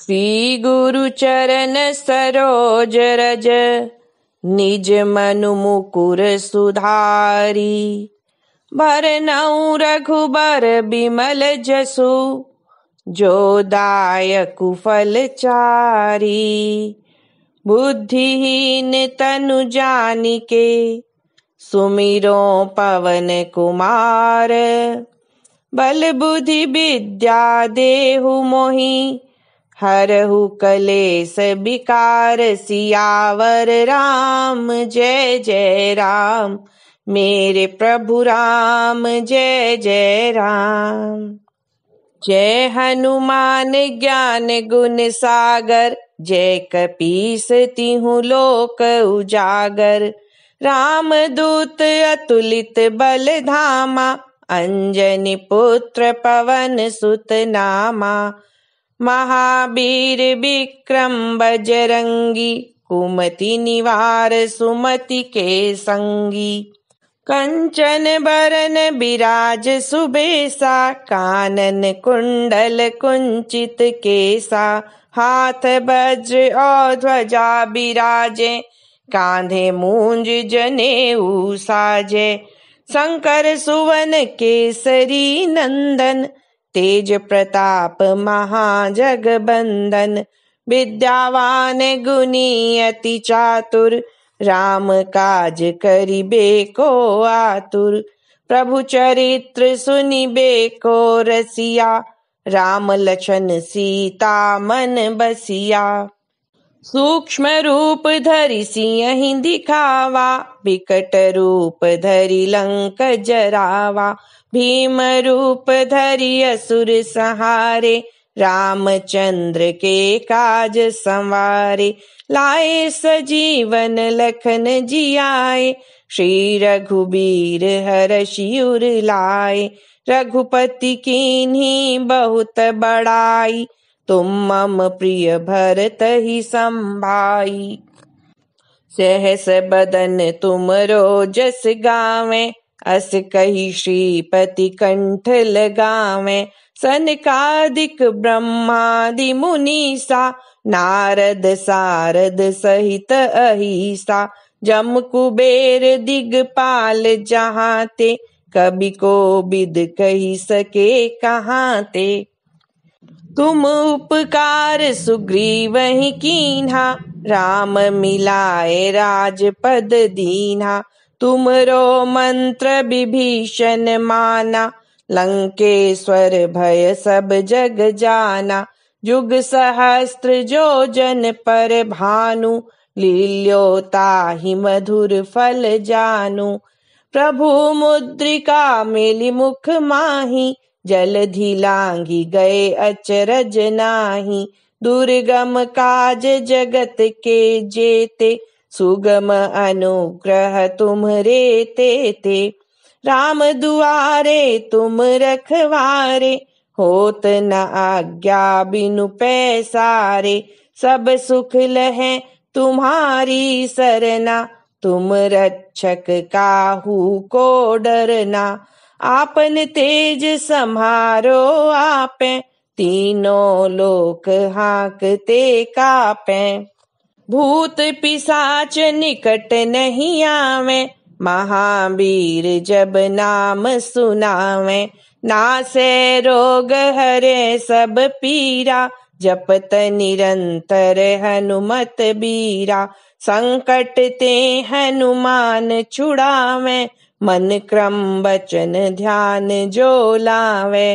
श्री गुरु चरण सरोज रज निज मनु मुकुर सुधारी भर भरनऊ रघुबर बिमल जसु जो फल चारी बुद्धिहीन तनु जान के सुमिरो पवन कुमार बल बुद्धि विद्या देहु मोहि हरहु कलेस विकार सियावर राम जय जय राम मेरे प्रभु राम जय जय राम जय हनुमान ज्ञान गुण सागर जय कपीस तिहु लोक उजागर राम दूत अतुलित बल धामा अंजनी पुत्र पवन सुत नामा महावीर बजरङ्गि कुमति निवार सुमति के केसङ्गी कञ्चन बरन विराज सुबेसा कानन कुण्डल कुञ्चित केसा हाथ बज्र अ ध्वजा बिराजे कान्धे मूंज जने उसाजे। शङ्कर सुवन केसरी नन्दन तेज प्रताप महाजगबंदन विद्यावान गुनी अति चातुर राम काज करिबे को आतुर प्रभु चरित्र सुनिबे को रसिया राम लछन सीता मन बसिया सूक्ष्म रूप धरि सिंह दिखावा विकट रूप धरि लंक जरावा भीम रूप धरि असुर सहारे रामचंद्र के काज संवारे लाए सजीवन लखन जियाए श्री रघुबीर हर शिवर लाए रघुपति की बहुत बड़ाई तुम मम प्रिय भरत ही संभाई सहस बदन तुम रोजस गावे अस कही श्रीपति कंठ लगावे दिक ब्रह्मादि मुनीसा नारद सारद सहित अहिसा जम कुबेर दिगपाल जहाँ ते कभी को बिद कही सके कहाँ ते तुम उपकार सुग्रीव ही कीन्हा राम मिलाए राजपद तुम रो मंत्र विभीषण माना लंकेश्वर भय सब जग जाना युग सहस्त्र जो जन पर भानु लील्योता ही मधुर फल जानु प्रभु मुद्रिका मिली मुख माही जल लांगी गए अचरज नाही दुर्गम काज जगत के जेते सुगम अनुग्रह तुम्हरे ते ते राम दुआरे तुम रखवारे होत न आज्ञा बिनु पैसारे सब सुख लहे तुम्हारी सरना तुम रक्षक काहू को डरना आपन तेज सम्हारो आपे तीनों लोक हाकते कापे भूत पिसाच निकट नहीं आवे महावीर जब नाम सुनावे नासे रोग हरे सब पीरा जपत निरंतर हनुमत बीरा संकट ते हनुमान छुड़ावे मन क्रम वचन ध्यान जो लावे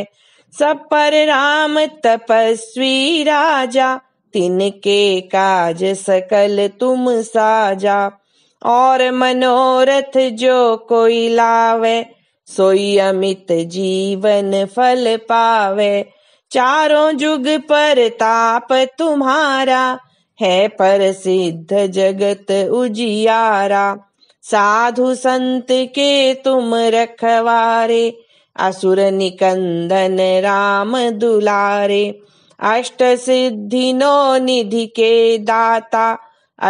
सब पर राम तपस्वी राजा तिनके काज सकल तुम साजा और मनोरथ जो कोई लावे सोई अमित जीवन फल पावे चारों जुग पर ताप तुम्हारा है पर सिद्ध जगत उजियारा साधु संत के तुम रखवारे असुर निकंदन राम दुलारे अष्ट सिद्धि नो निधि के दाता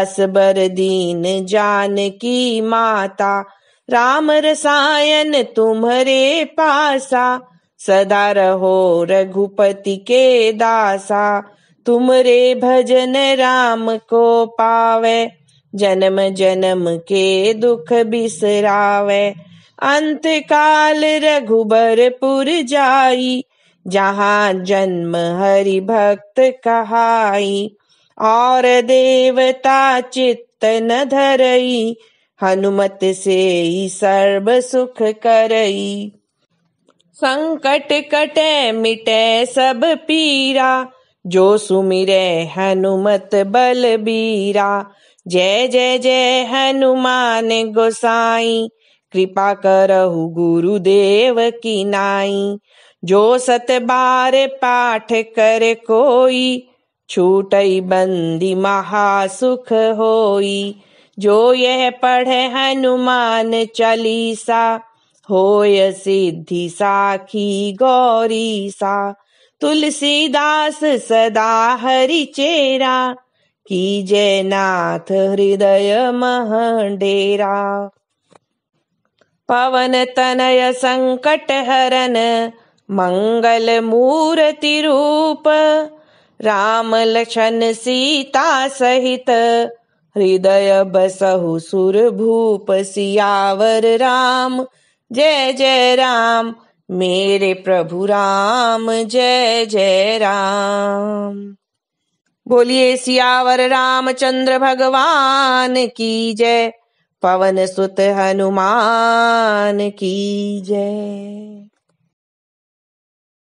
असबर दीन जान की माता राम रसायन तुम्हारे पासा सदा रहो रघुपति के दासा तुम्हारे भजन राम को पावे जन्म जन्म के दुख बिसरावे अंत काल रघुबरपुर जाई जहा जन्म हरि भक्त कहाई और देवता चित्त न धरई हनुमत से ही सर्व सुख करई संकट कटे मिटे सब पीरा जो सुमिरे हनुमत बल बीरा जय जय जय हनुमान गोसाई कृपा करहु गुरुदेव की नाई जो सत बार पाठ कर कोई छूट बंदी महा सुख होई जो यह पढ़े हनुमान चालीसा होय सिद्धि साखी गौरी सा तुलसीदास सदा हरि चेरा जय नाथ हृदय महण्डेरा पवन तनय संकट हरन मंगल रूप राम रामलक्षण सीता सहित हृदय बसहु भूप सियावर राम जय जय राम मेरे प्रभु राम जय जय राम बोलिए सियावर रामचंद्र भगवान की जय पवन सुत हनुमान की जय